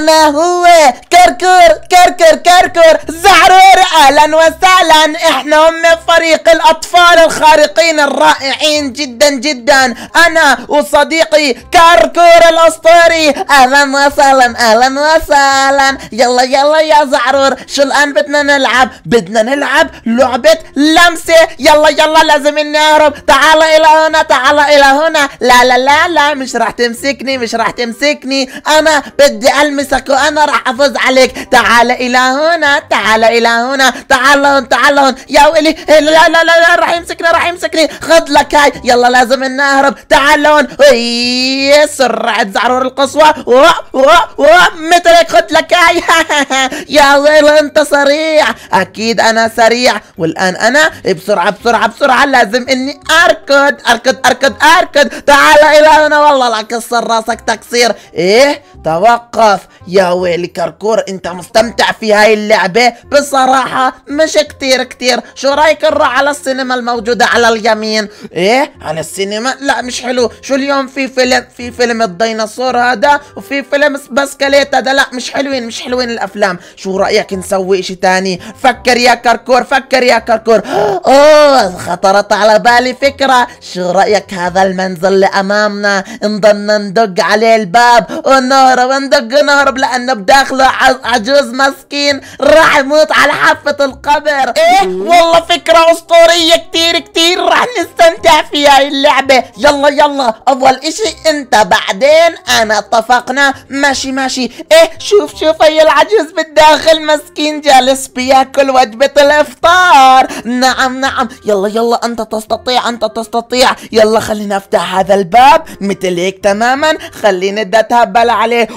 أنا هو كركر كركر كركر زعرور أهلا وسهلا إحنا هم فريق الأطفال الخارقين الرائعين جدا جدا أنا وصديقي كركور الأسطوري أهلا وسهلا أهلا وسهلا يلا يلا يا زعرور شو الآن بدنا نلعب بدنا نلعب لعبة لمسة يلا يلا لازم نهرب تعال إلى هنا تعال إلى هنا لا لا لا لا مش راح تمسكني مش راح تمسكني أنا بدي ألمس نفسك وانا راح افوز عليك تعال الى هنا تعال الى هنا تعال هون تعال هون يا ويلي إيه، لا لا لا, لا راح يمسكني راح يمسكني خذ لك هاي يلا لازم نهرب تعال هون سرعة زعرور القصوى مترك خذ لك هاي يا ويلي انت سريع اكيد انا سريع والان انا بسرعة بسرعة بسرعة لازم اني اركض اركض اركض اركض تعال الى هنا والله العكس راسك تكسير ايه توقف يا ويلي كركور انت مستمتع في هاي اللعبة بصراحة مش كتير كتير شو رايك نروح على السينما الموجودة على اليمين ايه على السينما لا مش حلو شو اليوم في فيلم في فيلم الديناصور هذا وفي فيلم بسكليت هذا لا مش حلوين مش حلوين الافلام شو رايك نسوي اشي تاني فكر يا كركور فكر يا كركور اوه خطرت على بالي فكرة شو رايك هذا المنزل اللي امامنا نضل ندق عليه الباب ونور ههرب اندق نهرب لأن بداخله عجوز مسكين راح يموت على حافة القبر ايه والله فكرة اسطورية كتير كتير راح نستمتع في هاي اللعبة يلا يلا اول اشي انت بعدين انا اتفقنا ماشي ماشي ايه شوف شوف هي العجوز بالداخل مسكين جالس بياكل وجبة الافطار نعم نعم يلا يلا انت تستطيع انت تستطيع يلا خلينا نفتح هذا الباب مثل هيك تماما خلينا نتهبل عليه عليه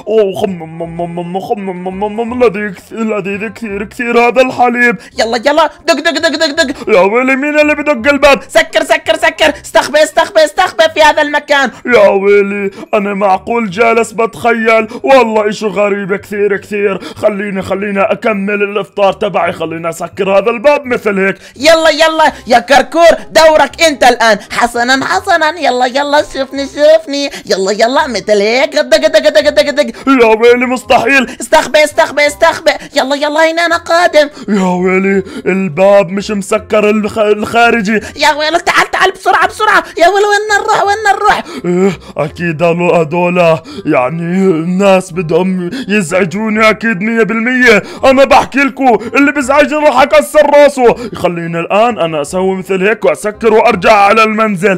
وخمم لذيذ الذي كثير كثير هذا الحليب يلا يلا دق دق دق دق دق يا ويلي مين اللي بدق الباب سكر سكر سكر استخبى استخبى استخبى في هذا المكان يا ويلي انا معقول جالس بتخيل والله اشي غريب كثير كثير خليني خليني اكمل الافطار تبعي خليني اسكر هذا الباب مثل هيك يلا يلا يا كركور دورك انت الان حسنا حسنا يلا يلا شفني شفني يلا يلا مثل هيك دق دق دق دق دق يا ويلي مستحيل استخبى استخبى استخبى يلا يلا هنا انا قادم يا ويلي الباب مش مسكر الخ... الخارجي يا ويلي تعال تعال بسرعه بسرعه يا ويلي وين نروح وين نروح إيه اكيد هدول يعني الناس بدهم يزعجوني اكيد 100% انا بحكي لكم اللي بيزعجني راح اكسر راسه خلينا الان انا اسوي مثل هيك واسكر وارجع على المنزل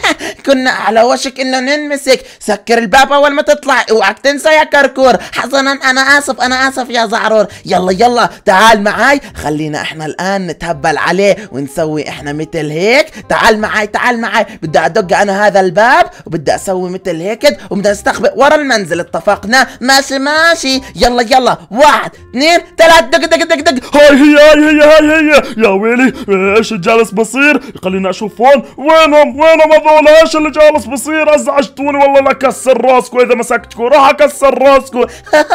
كنا على وشك انه ننمسك سكر الباب اول ما تطلع اوعك تنسى انسى يا كركور حسنا انا اسف انا اسف يا زعرور يلا يلا تعال معاي خلينا احنا الان نتهبل عليه ونسوي احنا مثل هيك تعال معاي تعال معاي بدي ادق انا هذا الباب وبدي اسوي مثل هيك وبدي استخبئ ورا المنزل اتفقنا ماشي ماشي يلا يلا واحد اثنين ثلاث دق دق دق دق هاي هي هاي هي هاي هي يا ويلي ايش جالس بصير خليني اشوف هون وينهم وينهم هذول ايش اللي جالس بصير ازعجتوني والله لكسر راسكم اذا مسكتكم راح كسر راسكم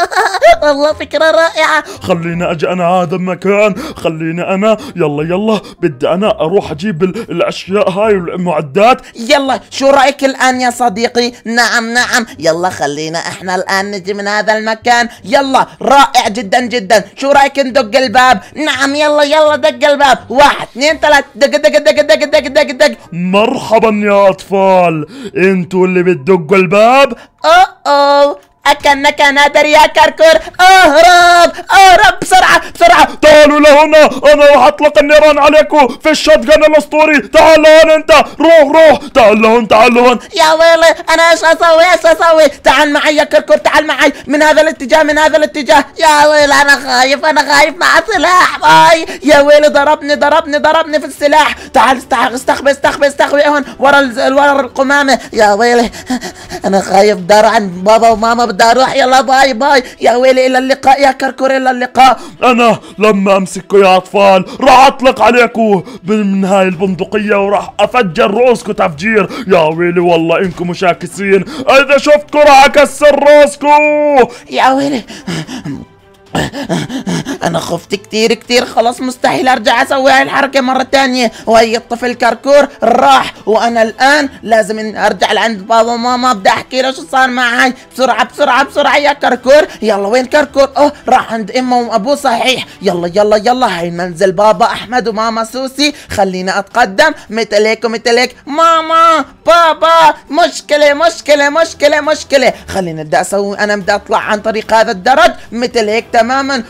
والله فكرة رائعة خلينا اجي انا هذا المكان خلينا انا يلا يلا بدي انا اروح اجيب الاشياء هاي والمعدات يلا شو رايك الان يا صديقي نعم نعم يلا خلينا احنا الان نجي من هذا المكان يلا رائع جدا جدا شو رايك ندق الباب نعم يلا يلا دق الباب واحد اثنين ثلاث دق دق دق دق دق دق دق مرحبا يا اطفال انتوا اللي بتدقوا الباب أو أو أكنك نادر يا كركور اهرب اهرب بسرعة بسرعة تعالوا لهنا انا راح اطلق النيران عليكم في جان الاسطوري تعال لهون انت روح روح تعال لهون تعال لهون يا ويلي انا ايش اسوي ايش اسوي تعال معي يا كركور تعال معي من هذا الاتجاه من هذا الاتجاه يا ويلي انا خايف انا خايف مع سلاح باي يا ويلي ضربني ضربني ضربني في السلاح تعال استخبي استخبي استخبي استخبي هون ورا ورا القمامة يا ويلي انا خايف دار عن بابا وماما بدي اروح يلا باي باي يا ويلي الى اللقاء يا كركور الى اللقاء انا لما امسكوا يا اطفال راح اطلق عليكم من هاي البندقيه وراح افجر رؤوسكم تفجير يا ويلي والله انكم مشاكسين اذا شفتكم راح اكسر رؤوسكم يا ويلي انا خفت كتير كتير خلاص مستحيل ارجع اسوي هاي الحركه مره تانية وهي الطفل كركور راح وانا الان لازم ارجع لعند بابا وماما بدي احكي له شو صار معي بسرعه بسرعه بسرعه يا كركور يلا وين كركور اه راح عند امه وابوه صحيح يلا يلا يلا هاي منزل بابا احمد وماما سوسي خلينا اتقدم مثل هيك ومثل هيك ماما بابا مشكله مشكله مشكله مشكله خلينا بدي اسوي انا بدي اطلع عن طريق هذا الدرج مثل هيك تماما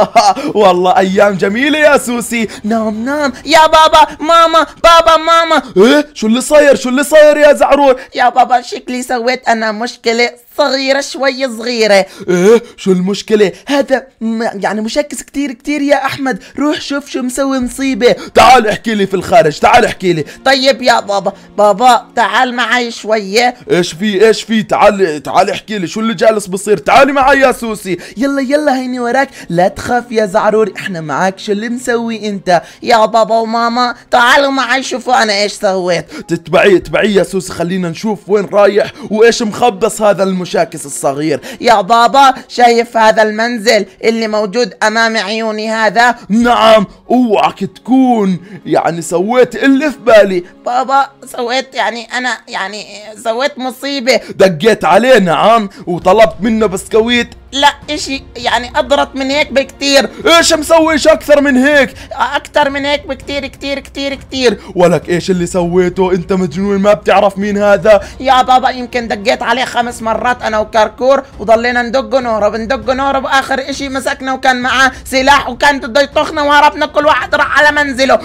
والله ايام جميله يا سوسي نام نام يا بابا ماما بابا ماما ايه شو اللي صاير شو اللي صاير يا زعرور يا بابا شكلي سويت انا مشكله صغيرة شوي صغيرة ايه شو المشكلة هذا يعني مشكس كتير كتير يا احمد روح شوف شو مسوي مصيبة تعال احكي لي في الخارج تعال احكي لي طيب يا بابا بابا تعال معي شوية ايش في ايش في تعال تعال احكي لي شو اللي جالس بصير تعالي معي يا سوسي يلا يلا هيني وراك لا تخاف يا زعرور احنا معك شو اللي مسوي انت يا بابا وماما تعالوا معي شوفوا انا ايش سويت تتبعي تبعي يا سوسي خلينا نشوف وين رايح وايش مخبص هذا المشكلة المشاكس الصغير يا بابا شايف هذا المنزل اللي موجود امام عيوني هذا نعم اوعك تكون يعني سويت اللي في بالي بابا سويت يعني انا يعني سويت مصيبة دقيت عليه نعم وطلبت منه بسكويت لا اشي يعني اضرت من هيك بكتير ايش مسويش اكثر من هيك اكثر من هيك بكتير كتير كتير كتير ولك ايش اللي سويته انت مجنون ما بتعرف مين هذا يا بابا يمكن دقيت عليه خمس مرات طلعت انا وكاركور وضلينا ندق نهرب ندق نهرب اخر اشي مسكنا وكان معاه سلاح وكان بده يطخنا وهربنا كل واحد راح على منزله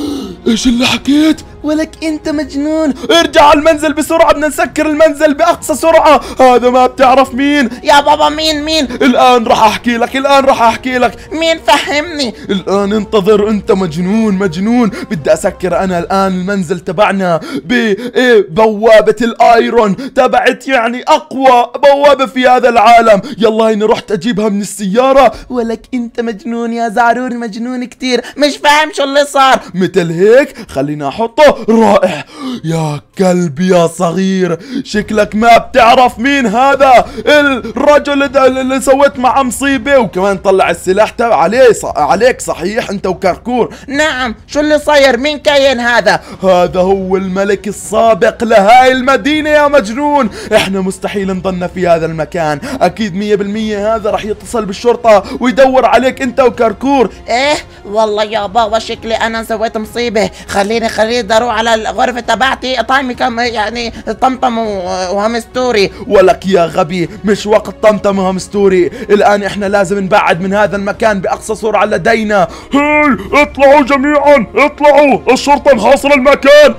ايش اللي حكيت ولك انت مجنون ارجع على المنزل بسرعة بدنا نسكر المنزل باقصى سرعة هذا ما بتعرف مين يا بابا مين مين الان راح احكي لك الان راح احكي لك مين فهمني الان انتظر انت مجنون مجنون بدي اسكر انا الان المنزل تبعنا ب إيه بوابة الايرون تبعت يعني اقوى بوابة في هذا العالم يلا هيني رحت اجيبها من السيارة ولك انت مجنون يا زعرور مجنون كتير مش فاهم شو اللي صار مثل هيك خلينا احطه رائع يا كلب يا صغير شكلك ما بتعرف مين هذا الرجل اللي سويت معه مصيبة وكمان طلع السلاح تبع عليه عليك صحيح انت وكركور نعم شو اللي صاير مين كاين هذا هذا هو الملك السابق لهاي المدينة يا مجنون احنا مستحيل نضلنا في هذا المكان اكيد مية بالمية هذا رح يتصل بالشرطة ويدور عليك انت وكركور ايه والله يا بابا شكلي انا سويت مصيبة خليني خليني اروح على الغرفه تبعتي طايمي كم يعني طمطم وهمستوري ولك يا غبي مش وقت طمطم وهمستوري الان احنا لازم نبعد من هذا المكان باقصى سرعه لدينا هاي اطلعوا جميعا اطلعوا الشرطه محاصره المكان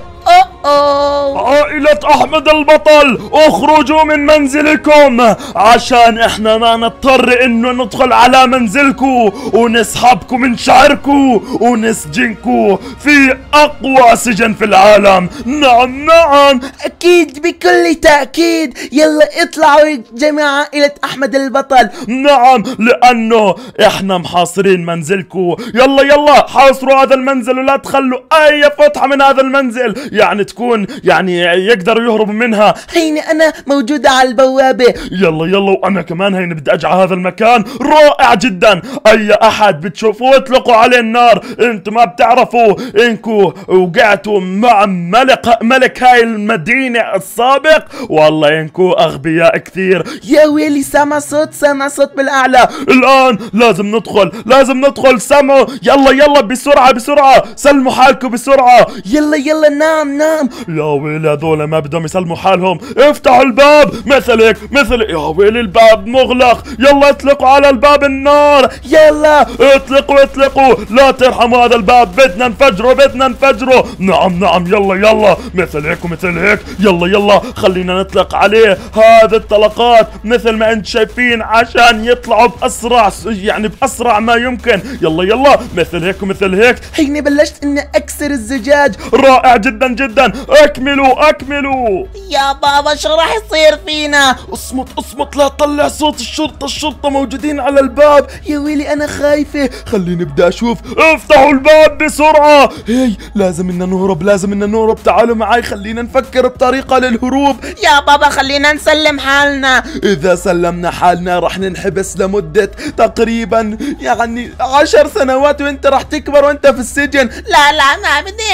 أوه. عائلة أحمد البطل اخرجوا من منزلكم عشان احنا ما نضطر انه ندخل على منزلكم ونسحبكم من شعركم ونسجنكم في أقوى سجن في العالم نعم نعم أكيد بكل تأكيد يلا اطلعوا جميع جماعة عائلة أحمد البطل نعم لأنه احنا محاصرين منزلكم يلا يلا حاصروا هذا المنزل ولا تخلوا أي فتحة من هذا المنزل يعني تكون يعني يقدروا يهربوا منها هيني انا موجودة على البوابة يلا يلا وانا كمان هيني بدي اجعل هذا المكان رائع جدا اي احد بتشوفوه اطلقوا عليه النار انتم ما بتعرفوا انكم وقعتوا مع ملك ملك هاي المدينة السابق والله انكم اغبياء كثير يا ويلي سمع صوت سمع صوت بالاعلى الان لازم ندخل لازم ندخل سمعوا يلا يلا بسرعة بسرعة سلموا حالكم بسرعة يلا يلا نعم نعم الكلام يا ويلي هذول ما بدهم يسلموا حالهم افتحوا الباب مثلك مثل يا ويلي الباب مغلق يلا اطلقوا على الباب النار يلا اطلقوا اطلقوا لا ترحموا هذا الباب بدنا نفجره بدنا نفجره نعم نعم يلا يلا مثل هيك ومثل هيك يلا يلا خلينا نطلق عليه هذه الطلقات مثل ما انت شايفين عشان يطلعوا باسرع يعني باسرع ما يمكن يلا يلا مثل هيك ومثل هيك هيني بلشت اني اكسر الزجاج رائع جدا جدا الآن أكملوا أكملوا يا بابا شو راح يصير فينا اصمت اصمت لا تطلع صوت الشرطة الشرطة موجودين على الباب يا ويلي أنا خايفة خليني ابدا أشوف افتحوا الباب بسرعة هي لازم إننا نهرب لازم إننا نهرب تعالوا معي خلينا نفكر بطريقة للهروب يا بابا خلينا نسلم حالنا إذا سلمنا حالنا راح ننحبس لمدة تقريبا يعني عشر سنوات وانت راح تكبر وانت في السجن لا لا ما بدي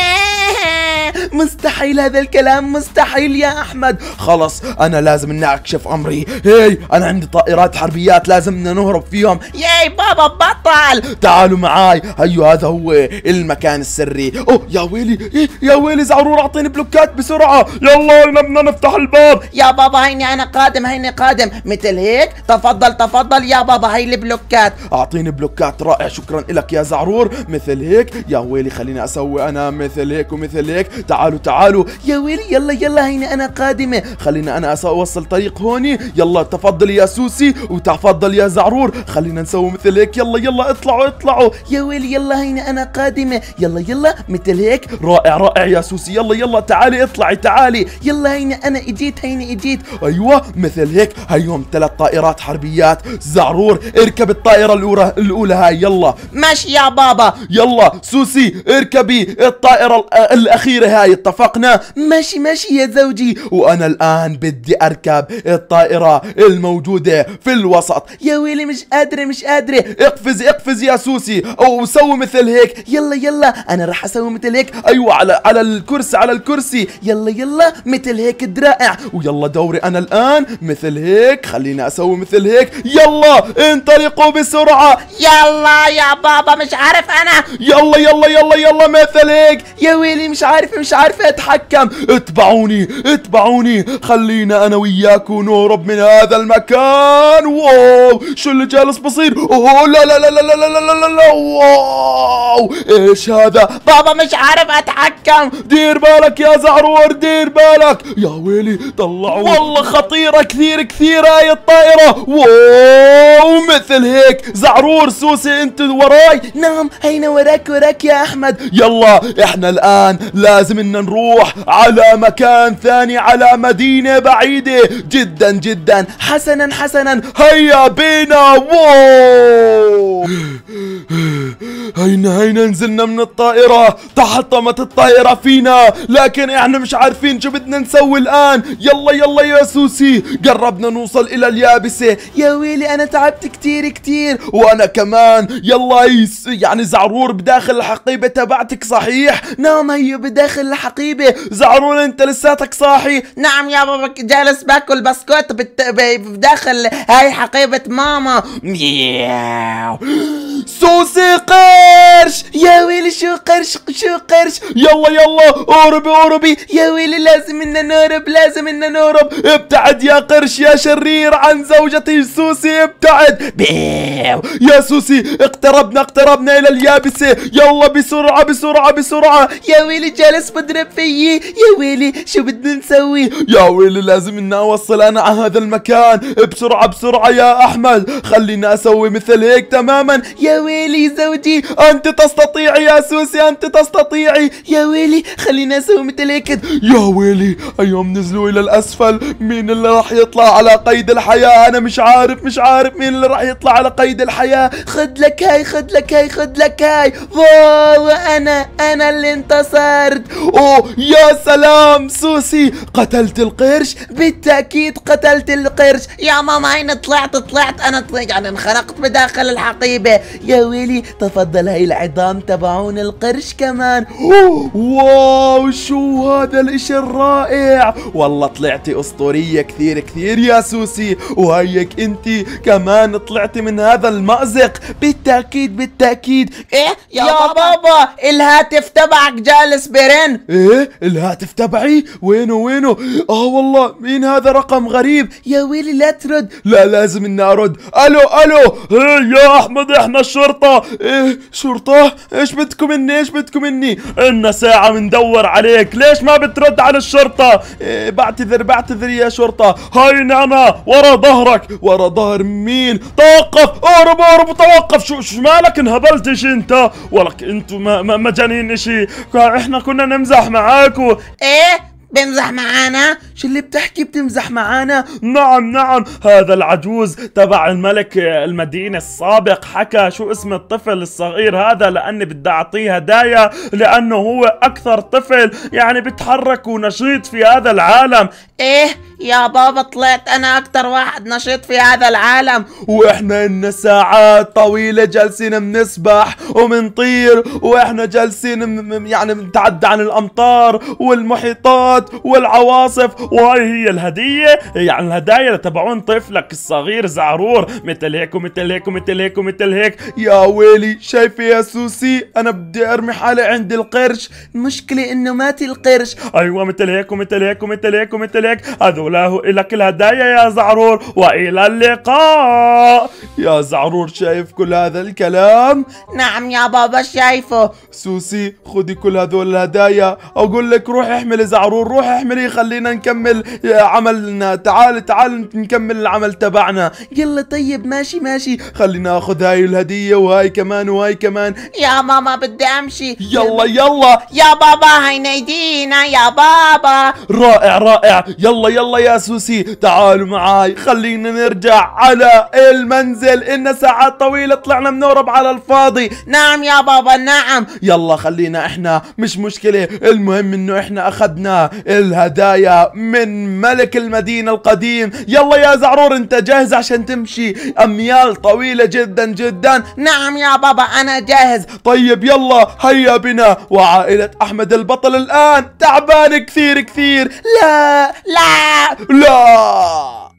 مست مستحيل هذا الكلام مستحيل يا احمد خلص انا لازم اني اكشف امري هي انا عندي طائرات حربيات لازم نهرب فيهم ياي بابا بطل تعالوا معاي هيو أيوة، هذا هو المكان السري اوه يا ويلي إيه، يا ويلي زعرور اعطيني بلوكات بسرعه يلا بدنا نفتح الباب يا بابا هيني انا قادم هيني قادم مثل هيك تفضل تفضل يا بابا هي البلوكات اعطيني بلوكات رائع شكرا لك يا زعرور مثل هيك يا ويلي خليني اسوي انا مثل هيك ومثل هيك تعالوا تعالوا تعالوا يا ويلي يلا يلا هيني أنا قادمة خلينا أنا أوصل طريق هوني يلا تفضل يا سوسي وتفضل يا زعرور خلينا نسوي مثل هيك يلا يلا اطلعوا اطلعوا يا ويلي يلا هيني أنا قادمة يلا يلا مثل هيك رائع رائع يا سوسي يلا يلا تعالي اطلعي تعالي يلا هيني أنا إجيت هيني إجيت أيوة مثل هيك هيهم ثلاث طائرات حربيات زعرور اركب الطائرة الأولى الأولى هاي يلا ماشي يا بابا يلا سوسي اركبي الطائرة الأخيرة هاي اتفقنا سبقناه ماشي ماشي يا زوجي وأنا الآن بدي أركب الطائرة الموجودة في الوسط يا ويلي مش قادرة مش قادرة اقفز اقفز يا سوسي أو سوي مثل هيك يلا يلا أنا رح أسوي مثل هيك أيوة على على الكرسي على الكرسي يلا يلا مثل هيك درائع ويلا دوري أنا الآن مثل هيك خليني أسوي مثل هيك يلا انطلقوا بسرعة يلا يا بابا مش عارف أنا يلا يلا يلا يلا مثل هيك يا ويلي مش عارف مش عارفة يتحكم اتبعوني اتبعوني خلينا انا وياكم نهرب من هذا المكان واو شو اللي جالس بصير اوه لا لا لا لا لا لا لا لا واو ايش هذا بابا مش عارف اتحكم دير بالك يا زعرور دير بالك يا ويلي طلعوا والله خطيره كثير كثير هاي الطائره واو مثل هيك زعرور سوسي انت وراي نعم هينا وراك وراك يا احمد يلا احنا الان لازم ان نروح نروح على مكان ثاني على مدينة بعيدة جدا جدا حسنا حسنا هيا بينا واو هينا هينا نزلنا من الطائرة تحطمت الطائرة فينا لكن احنا مش عارفين شو بدنا نسوي الآن يلا يلا يا سوسي قربنا نوصل إلى اليابسة يا ويلي أنا تعبت كتير كتير وأنا كمان يلا يس يعني زعرور بداخل الحقيبة تبعتك صحيح نعم هي بداخل الحقيبة مصيبة زعرون انت لساتك صاحي نعم يا بابا جالس باكل بسكوت بت... بداخل هاي حقيبة ماما مياو سوسي قرش يا ويلي شو قرش شو قرش يلا يلا اهربي اهربي يا ويلي لازم ان نهرب لازم ان نهرب ابتعد يا قرش يا شرير عن زوجتي سوسي ابتعد بيو يا سوسي اقتربنا اقتربنا الى اليابسة يلا بسرعة بسرعة بسرعة يا ويلي جالس بضرب فيي يا ويلي شو بدنا نسوي يا ويلي لازم اني اوصل انا على هذا المكان بسرعة بسرعة يا احمد خلينا اسوي مثل هيك تماما يا ويلي زوجي انت تستطيعي يا سوسي انت تستطيعي يا ويلي خلينا اسوي مثل هيك يا ويلي اليوم نزلوا الى الاسفل مين اللي راح يطلع على قيد الحياة انا مش عارف مش عارف مين اللي راح يطلع على قيد الحياة خد لك هاي خد لك هاي خد لك هاي واو انا انا اللي انتصرت اوه يا سلام سوسي قتلت القرش بالتأكيد قتلت القرش يا ماما اين طلعت طلعت أنا طلعت يعني انخرقت بداخل الحقيبة يا ويلي تفضل هاي العظام تبعون القرش كمان واو شو هذا الاشي الرائع والله طلعتي أسطورية كثير كثير يا سوسي وهيك انت كمان طلعتي من هذا المأزق بالتأكيد بالتأكيد ايه يا, يا بابا. بابا الهاتف تبعك جالس بيرن ايه ايه الهاتف تبعي وينه وينه اه والله مين هذا رقم غريب يا ويلي لا ترد لا لازم اني ارد الو الو إيه يا احمد احنا الشرطة ايه شرطة ايش بدكم مني ايش بدكم مني إلنا ساعة مندور عليك ليش ما بترد على الشرطة إيه بعتذر بعتذر يا شرطة هاي انا ورا ظهرك ورا ظهر مين توقف اهرب اهرب توقف شو شو مالك انهبلت ايش انت ولك ما مجانين اشي احنا كنا نمزح مع معاكو ايه بيمزح معانا شو اللي بتحكي بتمزح معانا نعم نعم هذا العجوز تبع الملك المدينة السابق حكى شو اسم الطفل الصغير هذا لأني بدي أعطيه هدايا لأنه هو أكثر طفل يعني بتحرك ونشيط في هذا العالم إيه يا بابا طلعت أنا أكثر واحد نشيط في هذا العالم وإحنا إن ساعات طويلة جالسين بنسبح وبنطير وإحنا جالسين يعني بنتعدى عن الأمطار والمحيطات والعواصف وهي الهدية يعني الهدايا تبعون طفلك الصغير زعرور مثل هيك ومثل هيك ومثل هيك ومثل هيك يا ويلي شايفة يا سوسي أنا بدي أرمي حالي عند القرش المشكلة إنه مات القرش أيوة مثل هيك ومثل هيك ومثل هيك ومثل هيك هذولا لك الهدايا يا زعرور وإلى اللقاء يا زعرور شايف كل هذا الكلام نعم يا بابا شايفه سوسي خدي كل هذول الهدايا أقول لك روحي احملي زعرور روحي احملي خلينا نكمل نكمل عملنا تعال تعال نكمل العمل تبعنا يلا طيب ماشي ماشي خلينا ناخذ هاي الهدية وهاي كمان وهاي كمان يا ماما بدي امشي يلا يلا يا بابا هاي نايدينا يا بابا رائع رائع يلا يلا يا سوسي تعالوا معاي خلينا نرجع على المنزل إن ساعات طويلة طلعنا بنهرب على الفاضي نعم يا بابا نعم يلا خلينا احنا مش مشكلة المهم انه احنا اخذنا الهدايا من ملك المدينة القديم يلا يا زعرور انت جاهز عشان تمشي اميال طويلة جدا جدا نعم يا بابا انا جاهز طيب يلا هيا بنا وعائلة احمد البطل الان تعبان كثير كثير لا لا لا